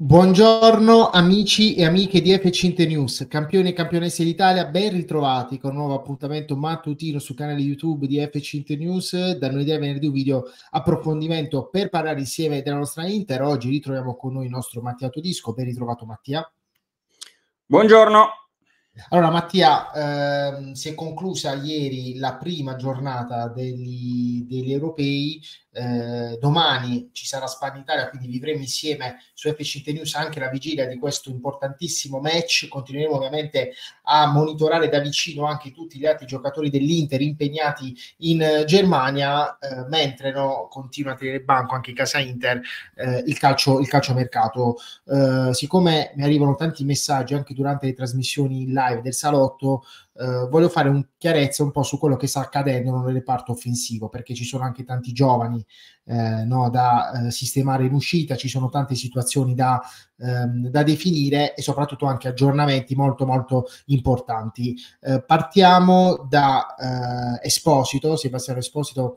Buongiorno amici e amiche di FC News, campioni e campionesse d'Italia, ben ritrovati con un nuovo appuntamento mattutino sul canale YouTube di FC News, da noi di venerdì un video approfondimento per parlare insieme della nostra Inter. Oggi ritroviamo con noi il nostro Mattia Todisco, ben ritrovato Mattia. Buongiorno. Allora Mattia, ehm, si è conclusa ieri la prima giornata degli, degli europei eh, domani ci sarà Spagna Italia, quindi vivremo insieme su FCT News anche la vigilia di questo importantissimo match. Continueremo ovviamente a monitorare da vicino anche tutti gli altri giocatori dell'Inter impegnati in eh, Germania, eh, mentre no, continua a tenere banco anche in Casa Inter eh, il, calcio, il calciomercato. Eh, siccome mi arrivano tanti messaggi anche durante le trasmissioni live del salotto, eh, voglio fare un chiarezza un po' su quello che sta accadendo nel reparto offensivo, perché ci sono anche tanti giovani eh, no, da eh, sistemare in uscita, ci sono tante situazioni da, ehm, da, definire e soprattutto anche aggiornamenti molto molto importanti. Eh, partiamo da eh, Esposito, Sebastiano Esposito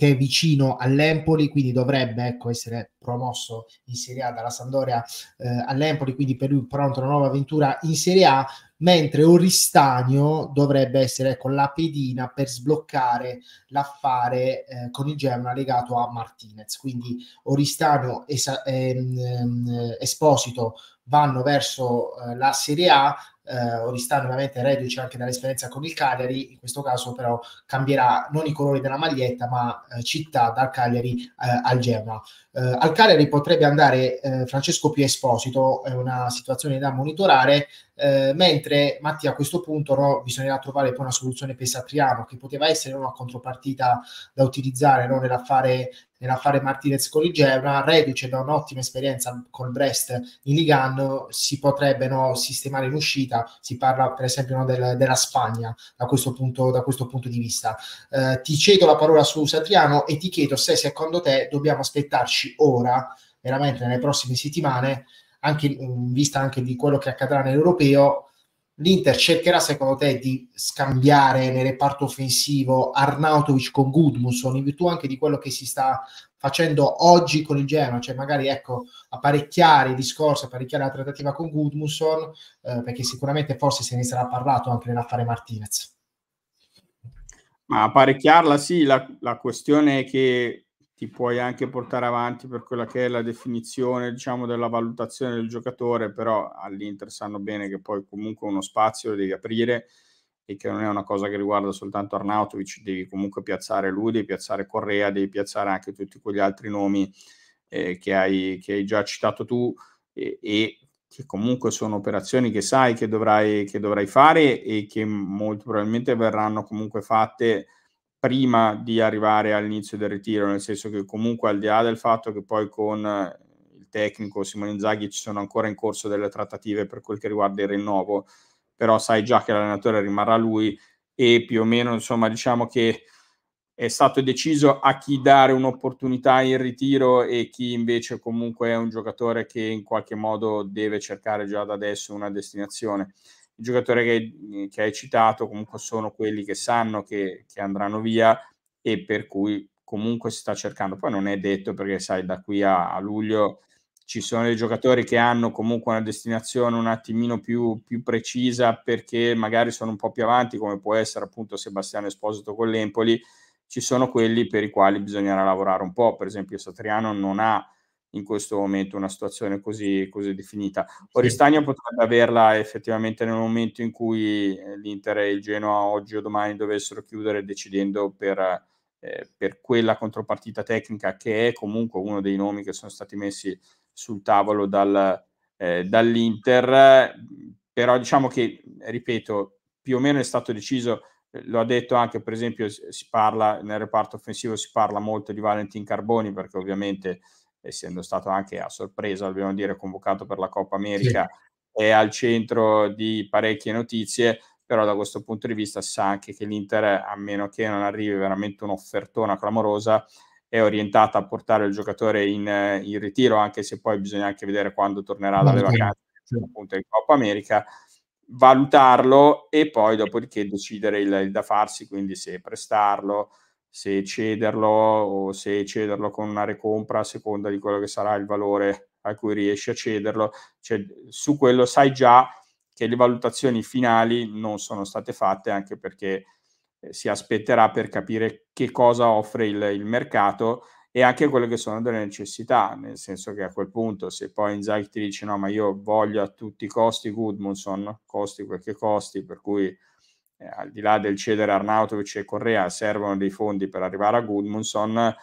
che è vicino all'Empoli, quindi dovrebbe ecco, essere promosso in Serie A dalla Sandoria eh, all'Empoli, quindi per lui pronto una nuova avventura in Serie A, mentre Oristanio dovrebbe essere con ecco, la pedina per sbloccare l'affare eh, con il Gemma legato a Martinez. Quindi Oristanio e ehm, ehm, Esposito vanno verso eh, la Serie A, eh, Oristano ovviamente reduce anche dall'esperienza con il Cagliari, in questo caso però cambierà non i colori della maglietta ma eh, città dal Cagliari eh, al Genoa. Eh, al Cagliari potrebbe andare eh, Francesco Pio Esposito, è una situazione da monitorare, eh, mentre Mattia a questo punto no, bisognerà trovare poi una soluzione per Satriano che poteva essere una contropartita da utilizzare no, nell'affare nell'affare Martinez con il Gevra, reduce da un'ottima esperienza col Brest in Ligan, si potrebbero no, sistemare in uscita, si parla per esempio no, del, della Spagna da questo punto, da questo punto di vista. Eh, ti cedo la parola su Satriano e ti chiedo se secondo te dobbiamo aspettarci ora, veramente nelle prossime settimane, anche in vista anche di quello che accadrà nell'Europeo, l'Inter cercherà secondo te di scambiare nel reparto offensivo Arnautovic con Gudmundsson in virtù anche di quello che si sta facendo oggi con il Genoa, cioè magari ecco, apparecchiare i discorsi, apparecchiare la trattativa con Gudmundsson, eh, perché sicuramente forse se ne sarà parlato anche nell'affare Martinez. Ma apparecchiarla sì, la, la questione è che ti puoi anche portare avanti per quella che è la definizione diciamo, della valutazione del giocatore, però all'Inter sanno bene che poi comunque uno spazio lo devi aprire e che non è una cosa che riguarda soltanto Arnautovic, devi comunque piazzare lui, devi piazzare Correa, devi piazzare anche tutti quegli altri nomi eh, che, hai, che, hai, già citato tu e, e, che comunque sono operazioni che sai che dovrai, che dovrai fare e che molto probabilmente verranno comunque fatte prima di arrivare all'inizio del ritiro, nel senso che comunque al di là del fatto che poi con eh, il tecnico Simone Zaghi ci sono ancora in corso delle trattative per quel che riguarda il rinnovo, però sai già che l'allenatore rimarrà lui e più o meno insomma diciamo che è stato deciso a chi dare un'opportunità in ritiro e chi invece comunque è un giocatore che in qualche modo deve cercare già da adesso una destinazione i giocatori che, mhmm, che, hai citato comunque sono quelli che sanno che, che, andranno via e per cui comunque si sta cercando. Poi non è detto perché sai da qui a, a luglio ci sono dei giocatori che hanno comunque una destinazione un attimino più, più, precisa perché magari sono un po' più avanti come può essere appunto Sebastiano Esposito con l'Empoli. Ci sono quelli per i quali bisognerà lavorare un po', per esempio Satriano non ha in questo momento una situazione così, così definita. Oristagno sì. potrebbe averla effettivamente nel momento in cui eh, l'Inter e il Genoa oggi o domani dovessero chiudere decidendo per, eh, per quella contropartita tecnica che è comunque uno dei nomi che sono stati messi sul tavolo dal, eh, dall'Inter. Però diciamo che, ripeto, più o meno è stato deciso lo ha detto anche per esempio si parla nel reparto offensivo si parla molto di Valentin Carboni perché ovviamente essendo stato anche a sorpresa, dobbiamo dire, convocato per la Coppa America, sì. è al centro di parecchie notizie, però da questo punto di vista sa anche che l'Inter, a meno che non arrivi veramente un'offertona clamorosa, è orientata a portare il giocatore in, in ritiro, anche se poi bisogna anche vedere quando tornerà dalle vacanze, sì. appunto in Coppa America, valutarlo e poi dopodiché decidere il, il da farsi, quindi se prestarlo, se cederlo o se cederlo con una recompra a seconda di quello che sarà il valore a cui riesci a cederlo. Cioè, su quello sai già che le valutazioni finali non sono state fatte anche perché eh, si aspetterà per capire che cosa offre il, il mercato e anche quelle che sono delle necessità, nel senso che a quel punto se poi Inzaghi ti dice no ma io voglio a tutti i costi Goodmanson, costi quel che costi, per cui eh, al di là del cedere Arnautovic e Correa, servono dei fondi per arrivare a Goodmanson,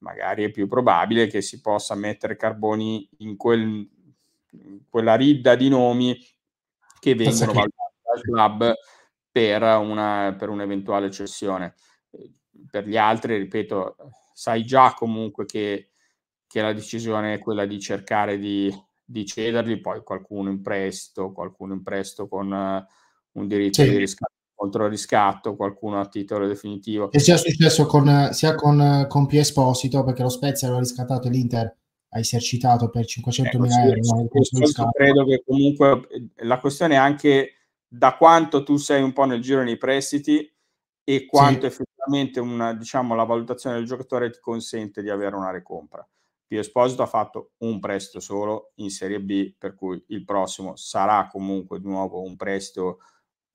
magari è più probabile che si possa mettere Carboni in, quel, in quella ridda di nomi che vengono valutati dal club per, una, per un'eventuale cessione. Eh, per gli altri, ripeto, sai già comunque che, che la decisione è quella di cercare di, di cederli, poi qualcuno in prestito, qualcuno in prestito con uh, un diritto sì. di riscatto contro il riscatto, qualcuno a titolo definitivo. E sia successo con, sia con, con P. Esposito, perché lo Spezia aveva riscattato l'Inter ha esercitato per 500.000 ecco, euro. Sì, credo che comunque eh, la questione è anche da quanto tu sei un po' nel giro nei prestiti e quanto sì. effettivamente una, diciamo, la valutazione del giocatore ti consente di avere una ricompra. Pio Esposito ha fatto un prestito solo in Serie B, per cui il prossimo sarà comunque di nuovo un prestito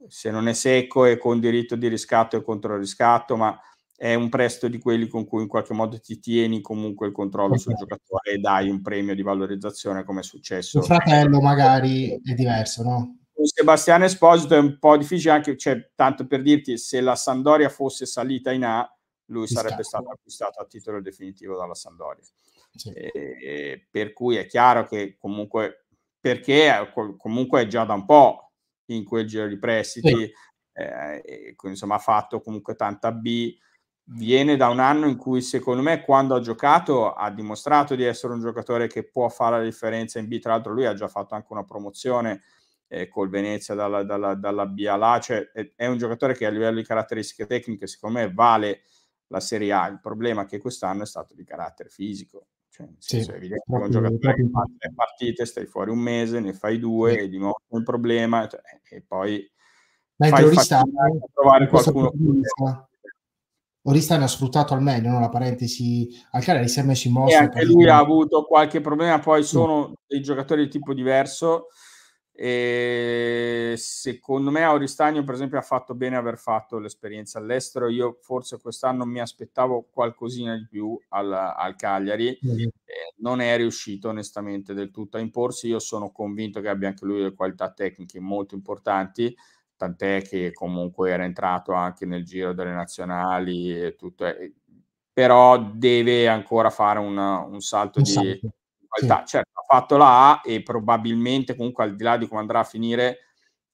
se non è secco è con diritto di riscatto e contro riscatto, ma è un prestito di quelli con cui in qualche modo ti tieni comunque il controllo sul giocatore e dai un premio di valorizzazione come è successo. Il fratello magari è diverso, no? Sebastiano Esposito è un po' difficile anche, cioè, tanto per dirti, se la Sandoria fosse salita in A, lui sarebbe stato acquistato a titolo definitivo dalla Sandoria. Sì. Eh, per cui è chiaro che comunque, perché comunque è già da un po' in quel giro di prestiti, eh, e, insomma ha fatto comunque tanta B, viene da un anno in cui secondo me quando ha giocato ha dimostrato di essere un giocatore che può fare la differenza in B, tra l'altro lui ha già fatto anche una promozione eh, col Venezia dalla, dalla, dalla B alla A, cioè è, è, un giocatore che a livello di caratteristiche tecniche secondo me vale la Serie A, il problema è che quest'anno è stato di carattere fisico. Cioè, sì, è evidente che un giocatore che fa tre partite, stai fuori un mese, ne fai due, sì. e di nuovo un problema, cioè, e poi Mentre Oristano, trovare qualcuno. Oristano ha sfruttato al meglio no? la parentesi al Cagliari, si è messo in mossa. E anche lui ha avuto qualche problema, poi sono dei giocatori di tipo diverso. E secondo me Auristagno, per esempio, ha fatto bene aver fatto l'esperienza all'estero. Io forse quest'anno mi aspettavo qualcosina di più al, al Cagliari, mm-hmm. eh, non è riuscito onestamente del tutto a imporsi. Io sono convinto che abbia anche lui delle qualità tecniche molto importanti. Tant'è che comunque era entrato anche nel giro delle nazionali e tutto, è, eh, però deve ancora fare una, un salto un di. Salto qualità. Sì. Certo, ha fatto la A e probabilmente comunque al di là di come andrà a finire,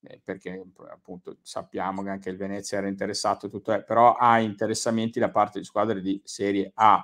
eh, perché appunto sappiamo che anche il Venezia era interessato, tutto è, eh, però ha interessamenti da parte di squadre di Serie A.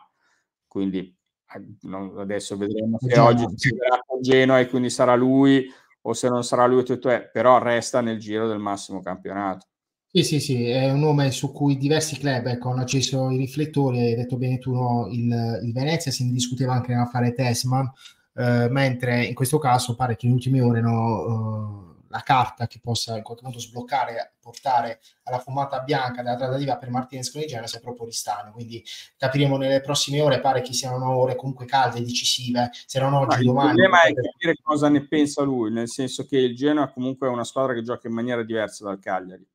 Quindi eh, non, adesso vedremo se oggi si verrà con Genoa e quindi sarà lui o se non sarà lui tutto è, eh, però resta nel giro del massimo campionato. Sì, sì, sì, è un nome su cui diversi club ecco, hanno acceso i riflettori, hai detto bene tu, no? il, il Venezia si discuteva anche nell'affare Tesman, eh, mentre in questo caso pare che in ultime ore no, eh, la carta che possa in qualche modo sbloccare, portare alla fumata bianca della trattativa per Martinez con il Genoa sia proprio Ristano, quindi capiremo nelle prossime ore, pare che siano ore comunque calde, decisive, se non oggi, il domani. Il problema è capire cosa ne pensa lui, nel senso che il Genoa comunque è una squadra che gioca in maniera diversa dal Cagliari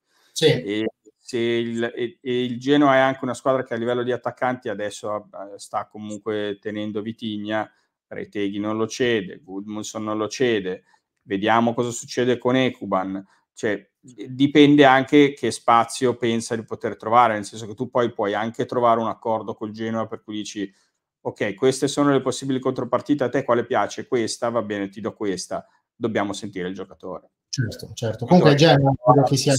sì. E, e, il, e, e, il, Genoa è anche una squadra che a livello di attaccanti adesso eh, sta comunque tenendo Vitigna, Reteghi non lo cede, Goodmanson non lo cede, vediamo cosa succede con Ecuban. Cioè, dipende anche che spazio pensa di poter trovare, nel senso che tu poi puoi anche trovare un accordo col Genoa per cui dici ok, queste sono le possibili contropartite, a te quale piace? Questa, va bene, ti do questa, dobbiamo sentire il giocatore. Certo, certo. Comunque so, è già una cosa che si è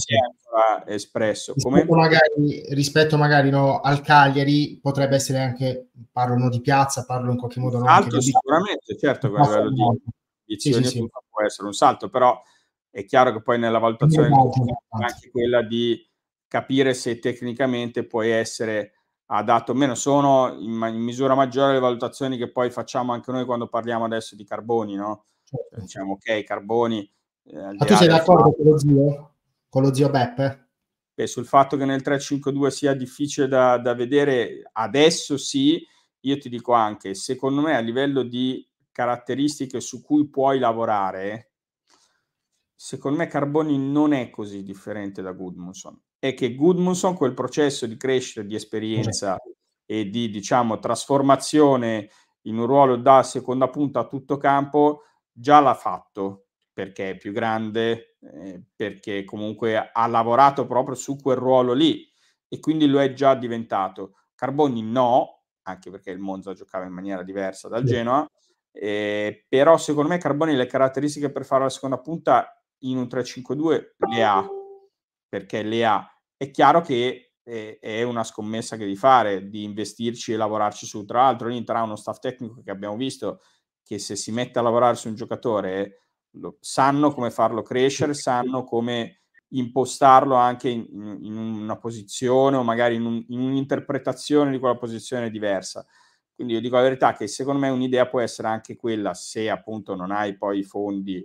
espresso. Come... Magari, rispetto magari no, al Cagliari potrebbe essere anche, parlo di piazza, parlo in qualche modo... Alto sicuramente, certo, a livello di ambizioni sì, sì, sì. può essere un salto, però è chiaro che poi nella valutazione è anche quella di capire se tecnicamente puoi essere adatto o meno. Sono in, ma- in, misura maggiore le valutazioni che poi facciamo anche noi quando parliamo adesso di carboni, no? Certo. Diciamo, ok, carboni eh, Ma tu sei d'accordo con lo zio? Con lo zio Beppe? Beh, sul fatto che nel 3-5-2 sia difficile da, da vedere, adesso sì, io ti dico anche, secondo me a livello di caratteristiche su cui puoi lavorare, secondo me Carboni non è così differente da Goodmanson. È che Goodmanson quel processo di crescita, di esperienza e di diciamo trasformazione in un ruolo da seconda punta a tutto campo già l'ha fatto perché è più grande, eh, perché comunque ha lavorato proprio su quel ruolo lì e quindi lo è già diventato. Carboni no, anche perché il Monza giocava in maniera diversa dal Genoa, eh, però secondo me Carboni le caratteristiche per fare la seconda punta in un 3-5-2 le ha, perché le ha. È chiaro che eh, è una scommessa che di fare, di investirci e lavorarci su. Tra l'altro l'Inter ha uno staff tecnico che abbiamo visto che se si mette a lavorare su un giocatore lo, sanno come farlo crescere, sanno come impostarlo anche in, in una posizione o magari in, un, in, un'interpretazione di quella posizione diversa. Quindi io dico la verità che secondo me un'idea può essere anche quella se appunto non hai poi i fondi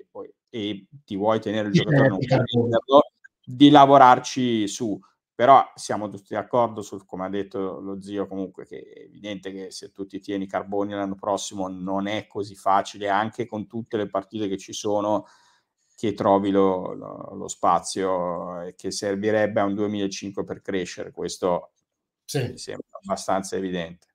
e ti vuoi tenere il giocatore, non vuoi di lavorarci su però siamo tutti d'accordo sul, come ha detto lo zio comunque, che è evidente che se tu ti tieni Carboni l'anno prossimo non è così facile, anche con tutte le partite che ci sono, che trovi lo, lo, lo spazio eh, che servirebbe a un 2005 per crescere, questo sì. mi sembra abbastanza evidente.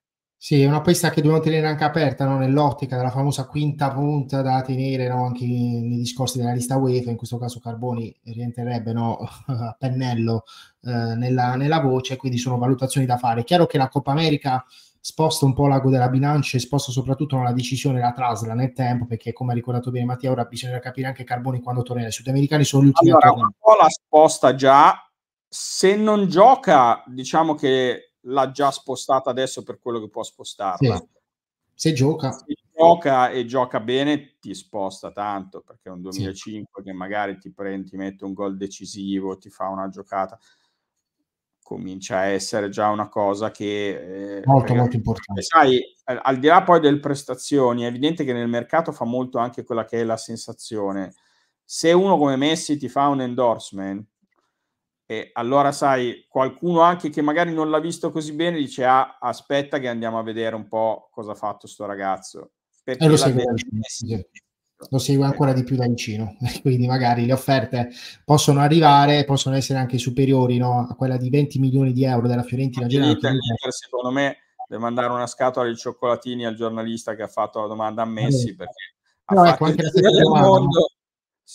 Sì, è una pista che dobbiamo tenere anche aperta no? nell'ottica della famosa quinta punta da tenere no? anche nei discorsi della lista UEFA, in questo caso Carboni rientrerebbe no? a pennello eh, nella, nella, voce, quindi sono valutazioni da fare. È chiaro che la Coppa America sposta un po' l'ago della bilancia e sposta soprattutto la decisione, la trasla nel tempo, perché come ha ricordato bene Mattia, ora bisogna capire anche Carboni quando tornerà. I sudamericani sono gli ultimi allora, un po' la sposta già, se non gioca diciamo che l'ha già spostata adesso per quello che può spostarla. Sì. Se gioca. Se gioca e gioca bene, ti sposta tanto, perché è un 2005 sì. che magari ti prende, ti mette un gol decisivo, ti fa una giocata. Comincia a essere già una cosa che... Eh, molto, molto importante. Eh, sai, al di là poi delle prestazioni, è evidente che nel mercato fa molto anche quella che è la sensazione. Se uno come Messi ti fa un endorsement, e allora, sai, qualcuno anche che magari non l'ha visto così bene dice, ah, aspetta che andiamo a vedere un po' cosa ha fatto sto ragazzo. Perché eh, lo, segue, lo segue eh. ancora di più da vicino, quindi magari le offerte possono arrivare, possono essere anche superiori no? a quella di 20 milioni di euro della Fiorentina. L'Inter, secondo me, deve mandare una scatola di cioccolatini al giornalista che ha fatto la domanda a Messi, eh. perché no, ecco, anche la settimana, mondo,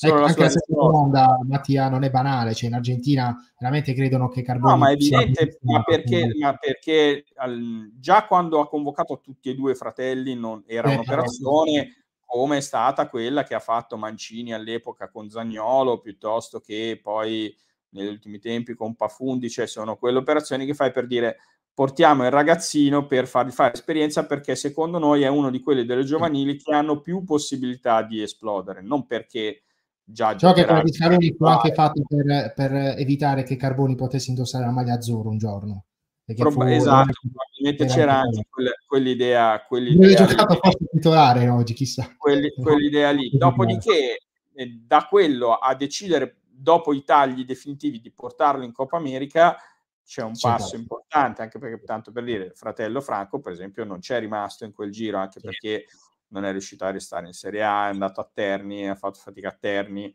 ecco, anche domanda, Mattia, non è banale, cioè in Argentina veramente credono che Carboni... No, ma è evidente, ma perché, ma perché al, già quando ha convocato tutti e due i fratelli non, era eh, un'operazione però... come è stata quella che ha fatto Mancini all'epoca con Zagnolo, piuttosto che poi negli ultimi tempi con Pafundi, cioè sono quelle operazioni che fai per dire portiamo il ragazzino per fargli fare esperienza perché secondo noi è uno di quelli delle giovanili che hanno più possibilità di esplodere, non perché già ciò che Carboni fu anche fatto per, per, evitare che Carboni potesse indossare la maglia azzurra un giorno Proba- esatto, probabilmente c'era anche quell'idea quell'idea giocato lì. titolare oggi chissà Quelli, quell'idea lì dopodiché eh, da quello a decidere dopo i tagli definitivi di portarlo in Coppa America c'è un c'è passo tanto. Certo. importante anche perché tanto per dire fratello Franco per esempio non c'è rimasto in quel giro anche perché non è riuscito a restare in Serie A, è andato a Terni, ha fatto fatica a Terni,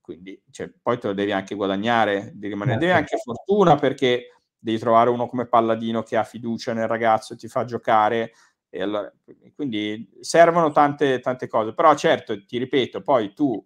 quindi cioè, poi te lo devi anche guadagnare, devi rimanere, devi certo. anche fortuna perché devi trovare uno come Palladino che ha fiducia nel ragazzo e ti fa giocare. e Allora, quindi servono tante, tante cose, però certo, ti ripeto, poi tu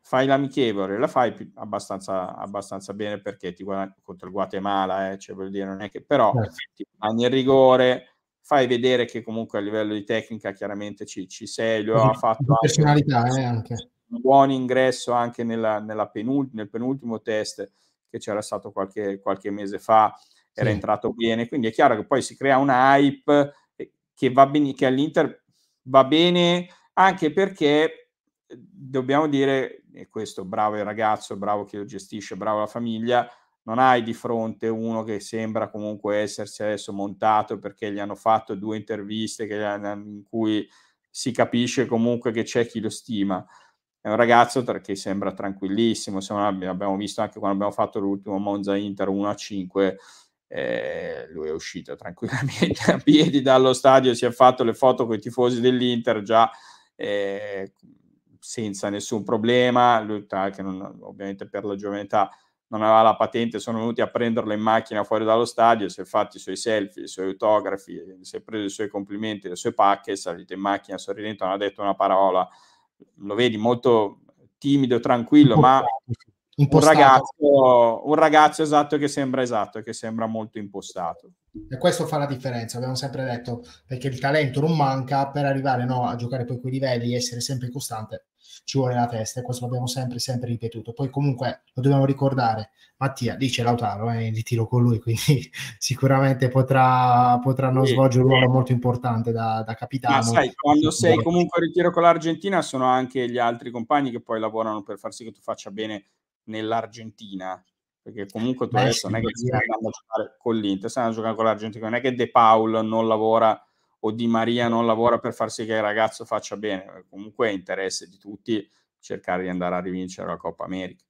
fai l'amichevole, la fai abbastanza, abbastanza bene perché ti guadagni contro il Guatemala, eh, cioè vuol dire non è che però certo. ti guadagni il rigore, fai vedere che comunque a livello di tecnica chiaramente ci, ci sei, lui ha fatto anche eh, un buon ingresso anche nella, nella penult- nel penultimo test che c'era stato qualche, qualche mese fa, era sì. entrato bene, quindi è chiaro che poi si crea una hype eh, che, va ben- che all'Inter va bene anche perché eh, dobbiamo dire, e questo bravo il ragazzo, bravo chi lo gestisce, bravo la famiglia, non hai di fronte uno che sembra comunque essersi adesso montato perché gli hanno fatto due interviste hanno, in cui si capisce comunque che c'è chi lo stima. È un ragazzo tra, che sembra tranquillissimo, sembra, abbiamo visto anche quando abbiamo fatto l'ultimo Monza Inter 1-5, eh, lui è uscito tranquillamente a piedi dallo stadio, si è fatto le foto con i tifosi dell'Inter già eh, senza nessun problema, lui, che non, ovviamente per la giovane età non aveva la patente, sono venuti a prenderlo in macchina fuori dallo stadio, si è fatti i suoi selfie, i suoi autografi, si è preso i suoi complimenti, le sue pacche, è salito in macchina sorridente, non ha detto una parola, lo vedi molto timido, tranquillo, ma Un, ragazzo, un ragazzo esatto che sembra esatto, che sembra molto impostato. E questo fa la differenza, abbiamo sempre detto, perché il talento non manca, per arrivare no, a giocare poi quei livelli, essere sempre costante, ci vuole la testa e questo l'abbiamo sempre, sempre ripetuto. Poi comunque lo dobbiamo ricordare, Mattia, dice Lautaro, è eh, in ritiro con lui, quindi sicuramente potrà, potranno sì, svolgere un ruolo sì. molto importante da, da capitano. Ma sai, quando sei comunque in ritiro con l'Argentina sono anche gli altri compagni che poi lavorano per far sì che tu faccia bene nell'Argentina, perché comunque tu adesso non è che stai andando a giocare con l'Inter, stai andando a giocare con l'Argentina, non è che De Paul non lavora o Di Maria non lavora per far sì che il ragazzo faccia bene, comunque è interesse di tutti cercare di andare a rivincere la Coppa America.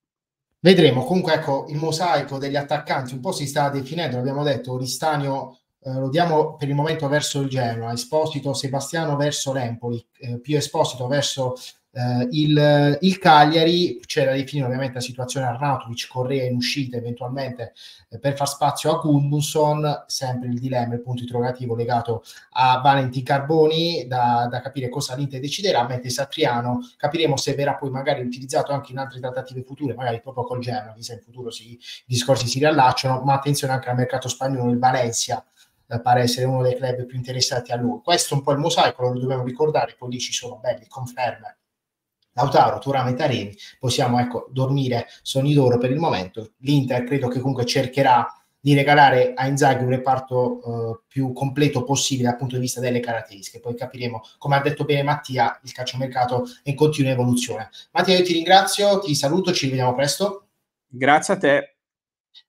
Vedremo, comunque ecco, il mosaico degli attaccanti un po' si sta definendo, l'abbiamo detto, Oristanio eh, lo diamo per il momento verso il Genoa, Esposito Sebastiano verso l'Empoli, eh, più Esposito verso Uh, il, eh, il, Cagliari c'era da definire ovviamente la situazione Arnautovic, Correa in uscita eventualmente eh, per far spazio a Gudmundsson, sempre il dilemma, il punto interrogativo legato a Valenti Carboni, da, da, capire cosa l'Inter deciderà, mentre Satriano capiremo se verrà poi magari utilizzato anche in altre trattative future, magari proprio col Genoa, chissà in futuro si, i discorsi si riallacciano, ma attenzione anche al mercato spagnolo, il Valencia eh, pare essere uno dei club più interessati a lui. Questo è un po' il mosaico, lo dobbiamo ricordare, poi lì ci sono belli, conferme Lautaro, Turame e Taremi, possiamo ecco, dormire sogni d'oro per il momento. L'Inter credo che comunque cercherà di regalare a Inzaghi un reparto eh, più completo possibile dal punto di vista delle caratteristiche. Poi capiremo, come ha detto bene Mattia, il calciomercato è in continua evoluzione. Mattia, io ti ringrazio, ti saluto, ci rivediamo presto. Grazie a te.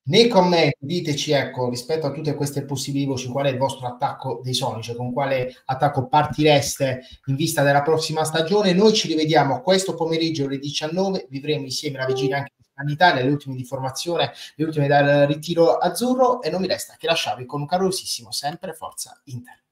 Nei commenti diteci, ecco, rispetto a tutte queste possibili voci, qual è il vostro attacco dei Sonic, cioè con quale attacco partireste in vista della prossima stagione. Noi ci rivediamo questo pomeriggio alle 19, vivremo insieme la vigilia anche in Italia, le ultime di formazione, le ultime dal ritiro azzurro e non mi resta che lasciarvi con un carosissimo sempre Forza Inter.